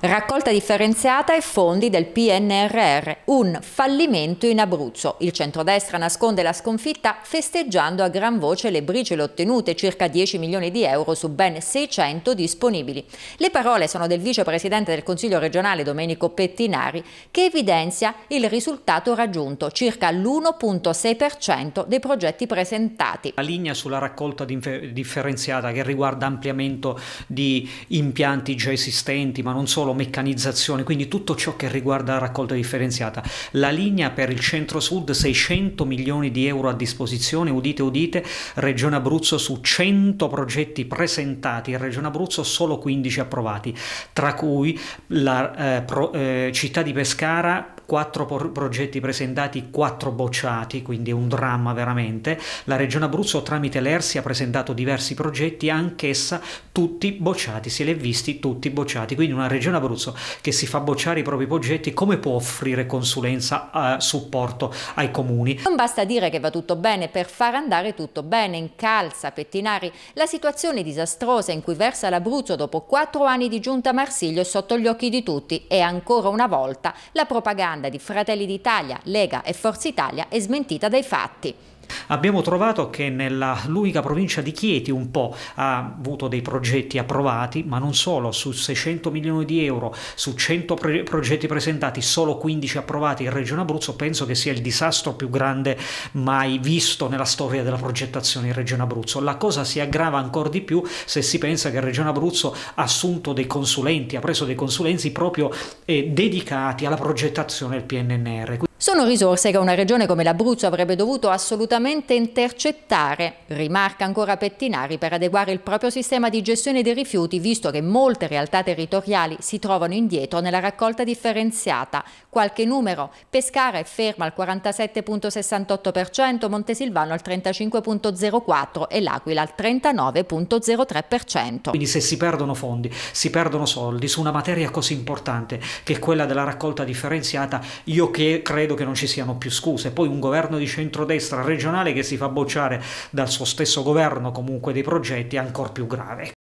Raccolta differenziata e fondi del PNRR, un fallimento in Abruzzo. Il centrodestra nasconde la sconfitta festeggiando a gran voce le briciole ottenute, circa 10 milioni di euro su ben 600 disponibili. Le parole sono del vicepresidente del Consiglio regionale Domenico Pettinari che evidenzia il risultato raggiunto, circa l'1.6% dei progetti presentati. La linea sulla raccolta differenziata che riguarda ampliamento di impianti già esistenti, ma non solo solo meccanizzazione, quindi tutto ciò che riguarda la raccolta differenziata. La linea per il centro-sud 600 milioni di euro a disposizione, udite udite, Regione Abruzzo su 100 progetti presentati, in Regione Abruzzo solo 15 approvati, tra cui la eh, pro, eh, città di Pescara quattro por- progetti presentati, quattro bocciati, quindi un dramma veramente. La Regione Abruzzo tramite l'ERSI ha presentato diversi progetti, anch'essa tutti bocciati, se li è visti tutti bocciati. Quindi una Regione Abruzzo che si fa bocciare i propri progetti, come può offrire consulenza, eh, supporto ai comuni? Non basta dire che va tutto bene per far andare tutto bene. In calza, pettinari, la situazione disastrosa in cui versa l'Abruzzo dopo quattro anni di giunta Marsiglio è sotto gli occhi di tutti e ancora una volta la propaganda domanda di Fratelli d'Italia, Lega e Forza Italia è smentita dai fatti. Abbiamo trovato che nella l'unica provincia di Chieti un po' ha avuto dei progetti approvati, ma non solo, su 600 milioni di euro, su 100 pre progetti presentati, solo 15 approvati in Regione Abruzzo, penso che sia il disastro più grande mai visto nella storia della progettazione in Regione Abruzzo. La cosa si aggrava ancora di più se si pensa che Regione Abruzzo ha assunto dei consulenti, ha preso dei consulenti proprio eh, dedicati alla progettazione del PNNR. Sono risorse che una regione come l'Abruzzo avrebbe dovuto assolutamente intercettare, rimarca ancora Pettinari, per adeguare il proprio sistema di gestione dei rifiuti, visto che molte realtà territoriali si trovano indietro nella raccolta differenziata. Qualche numero, Pescara è ferma al 47,68%, Montesilvano al 35,04% e L'Aquila al 39,03%. Quindi se si perdono fondi, si perdono soldi su una materia così importante che è quella della raccolta differenziata, io che credo credo che non ci siano più scuse. Poi un governo di centrodestra regionale che si fa bocciare dal suo stesso governo comunque dei progetti è ancora più grave.